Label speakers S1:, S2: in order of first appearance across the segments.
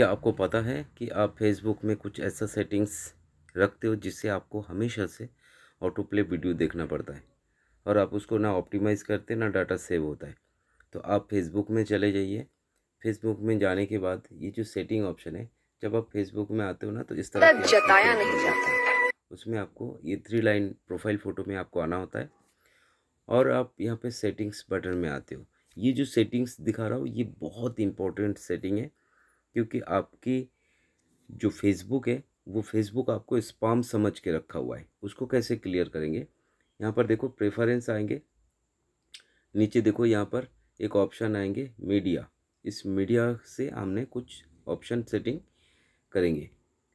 S1: क्या आपको पता है कि आप फेसबुक में कुछ ऐसा सेटिंग्स रखते हो जिससे आपको हमेशा से ऑटो प्ले वीडियो देखना पड़ता है और आप उसको ना ऑप्टिमाइज़ करते ना डाटा सेव होता है तो आप फेसबुक में चले जाइए फेसबुक में जाने के बाद ये जो सेटिंग ऑप्शन है जब आप फेसबुक में आते हो ना तो इस तरह जताया नहीं जाता उसमें आपको ये थ्री लाइन प्रोफाइल फ़ोटो में आपको आना होता है और आप यहाँ पे सेटिंग्स बटन में आते हो ये जो सेटिंग्स दिखा रहा हूँ ये बहुत इंपॉर्टेंट सेटिंग है क्योंकि आपकी जो फेसबुक है वो फेसबुक आपको स्पाम समझ के रखा हुआ है उसको कैसे क्लियर करेंगे यहाँ पर देखो प्रेफरेंस आएंगे नीचे देखो यहाँ पर एक ऑप्शन आएंगे मीडिया इस मीडिया से हमने कुछ ऑप्शन सेटिंग करेंगे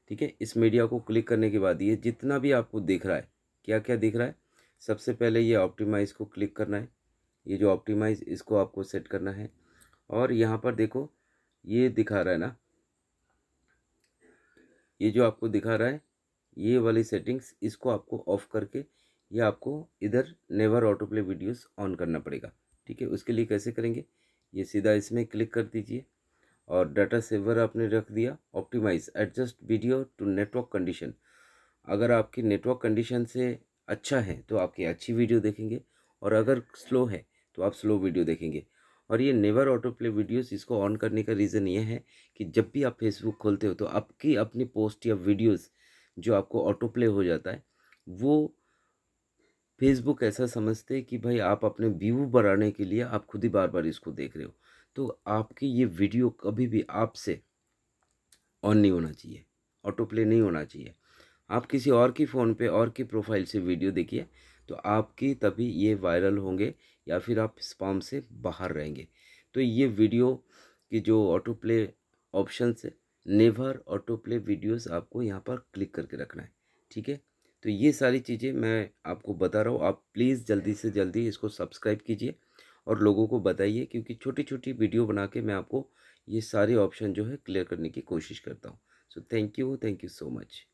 S1: ठीक है इस मीडिया को क्लिक करने के बाद ये जितना भी आपको दिख रहा है क्या क्या दिख रहा है सबसे पहले ये ऑप्टिमाइज़ को क्लिक करना है ये जो ऑप्टिमाइज़ इसको आपको सेट करना है और यहाँ पर देखो ये दिखा रहा है ना ये जो आपको दिखा रहा है ये वाली सेटिंग्स इसको आपको ऑफ करके ये आपको इधर never auto play videos on करना पड़ेगा ठीक है उसके लिए कैसे करेंगे ये सीधा इसमें क्लिक कर दीजिए और डाटा सेवर आपने रख दिया optimise adjust video to network condition अगर आपकी नेटवर्क कंडीशन से अच्छा है तो आपकी अच्छी वीडियो देखेंगे और अगर स्लो है तो आप स्लो वीडियो देखेंगे और ये नेवर ऑटो प्ले वीडियोज इसको ऑन करने का रीज़न ये है कि जब भी आप फेसबुक खोलते हो तो आपकी अपनी पोस्ट या वीडियोज़ जो आपको ऑटो प्ले हो जाता है वो फेसबुक ऐसा समझते हैं कि भाई आप अपने व्यू बढ़ाने के लिए आप खुद ही बार बार इसको देख रहे हो तो आपकी ये वीडियो कभी भी आपसे ऑन नहीं होना चाहिए ऑटो प्ले नहीं होना चाहिए आप किसी और की फ़ोन पे और की प्रोफाइल से वीडियो देखिए तो आपकी तभी ये वायरल होंगे या फिर आप स्पाम से बाहर रहेंगे तो ये वीडियो की जो ऑटो प्ले ऑप्शन है नेवर ऑटो प्ले वीडियोस आपको यहाँ पर क्लिक करके रखना है ठीक है तो ये सारी चीज़ें मैं आपको बता रहा हूँ आप प्लीज़ जल्दी से जल्दी इसको सब्सक्राइब कीजिए और लोगों को बताइए क्योंकि छोटी छोटी वीडियो बना के मैं आपको ये सारे ऑप्शन जो है क्लियर करने की कोशिश करता हूँ so thank you thank you so much